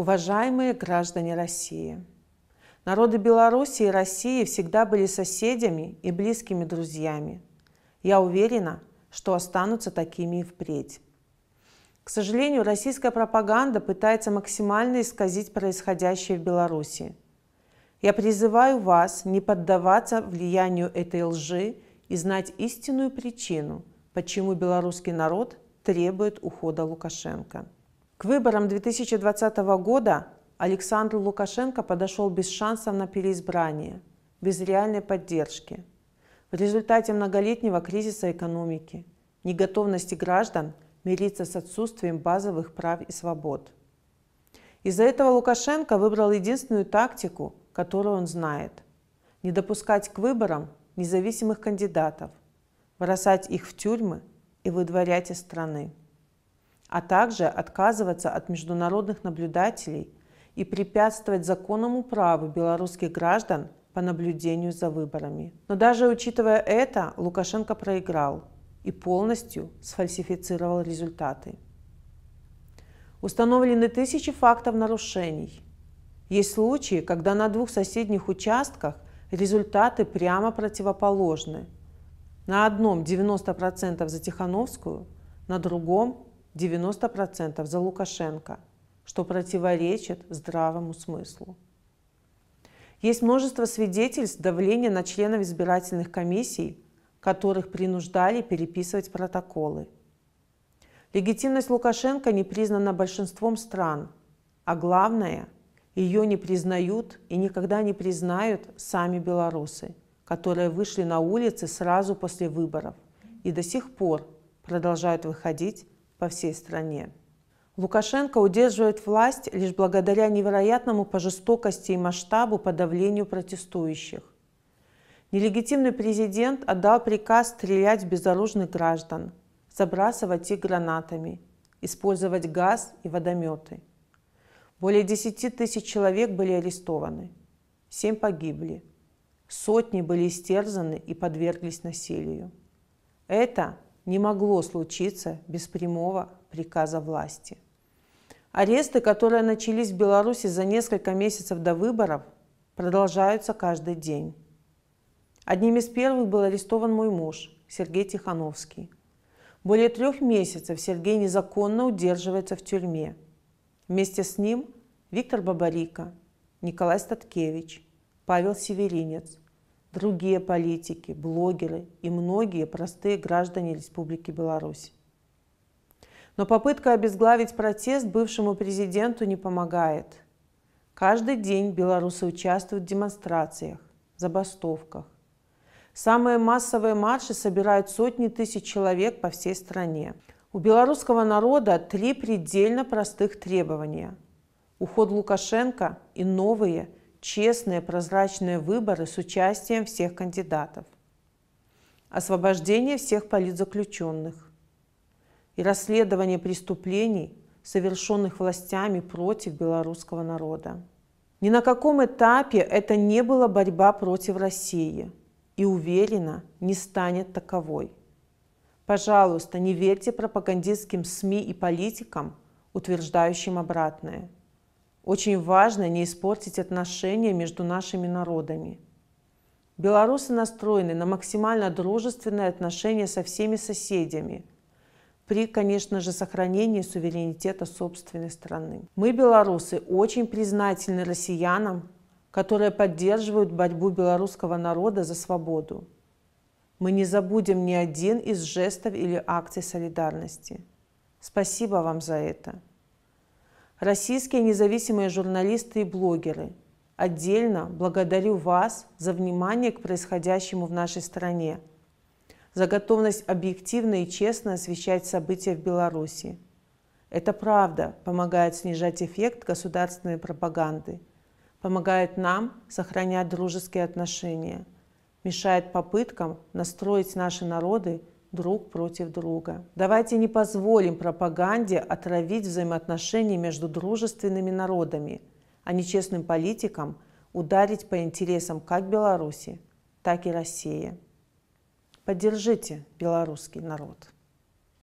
Уважаемые граждане России! Народы Беларуси и России всегда были соседями и близкими друзьями. Я уверена, что останутся такими и впредь. К сожалению, российская пропаганда пытается максимально исказить происходящее в Беларуси. Я призываю вас не поддаваться влиянию этой лжи и знать истинную причину, почему белорусский народ требует ухода Лукашенко. К выборам 2020 года Александр Лукашенко подошел без шансов на переизбрание, без реальной поддержки. В результате многолетнего кризиса экономики, неготовности граждан мириться с отсутствием базовых прав и свобод. Из-за этого Лукашенко выбрал единственную тактику, которую он знает – не допускать к выборам независимых кандидатов, бросать их в тюрьмы и выдворять из страны а также отказываться от международных наблюдателей и препятствовать законному праву белорусских граждан по наблюдению за выборами. Но даже учитывая это, Лукашенко проиграл и полностью сфальсифицировал результаты. Установлены тысячи фактов нарушений. Есть случаи, когда на двух соседних участках результаты прямо противоположны. На одном 90% за Тихановскую, на другом 90% за Лукашенко, что противоречит здравому смыслу. Есть множество свидетельств давления на членов избирательных комиссий, которых принуждали переписывать протоколы. Легитимность Лукашенко не признана большинством стран, а главное, ее не признают и никогда не признают сами белорусы, которые вышли на улицы сразу после выборов и до сих пор продолжают выходить по всей стране. Лукашенко удерживает власть лишь благодаря невероятному по жестокости и масштабу подавлению протестующих. Нелегитимный президент отдал приказ стрелять в безоружных граждан, забрасывать их гранатами, использовать газ и водометы. Более 10 тысяч человек были арестованы, 7 погибли, сотни были истерзаны и подверглись насилию. Это не могло случиться без прямого приказа власти. Аресты, которые начались в Беларуси за несколько месяцев до выборов, продолжаются каждый день. Одним из первых был арестован мой муж, Сергей Тихановский. Более трех месяцев Сергей незаконно удерживается в тюрьме. Вместе с ним Виктор Бабарика, Николай Статкевич, Павел Северинец, другие политики, блогеры и многие простые граждане Республики Беларусь. Но попытка обезглавить протест бывшему президенту не помогает. Каждый день белорусы участвуют в демонстрациях, забастовках. Самые массовые марши собирают сотни тысяч человек по всей стране. У белорусского народа три предельно простых требования. Уход Лукашенко и новые – честные прозрачные выборы с участием всех кандидатов, освобождение всех политзаключенных и расследование преступлений, совершенных властями против белорусского народа. Ни на каком этапе это не была борьба против России и, уверена, не станет таковой. Пожалуйста, не верьте пропагандистским СМИ и политикам, утверждающим обратное – очень важно не испортить отношения между нашими народами. Белорусы настроены на максимально дружественные отношения со всеми соседями, при, конечно же, сохранении суверенитета собственной страны. Мы, белорусы, очень признательны россиянам, которые поддерживают борьбу белорусского народа за свободу. Мы не забудем ни один из жестов или акций солидарности. Спасибо вам за это российские независимые журналисты и блогеры. Отдельно благодарю вас за внимание к происходящему в нашей стране, за готовность объективно и честно освещать события в Беларуси. Это правда помогает снижать эффект государственной пропаганды, помогает нам сохранять дружеские отношения, мешает попыткам настроить наши народы друг против друга. Давайте не позволим пропаганде отравить взаимоотношения между дружественными народами, а нечестным политикам ударить по интересам как Беларуси, так и России. Поддержите белорусский народ.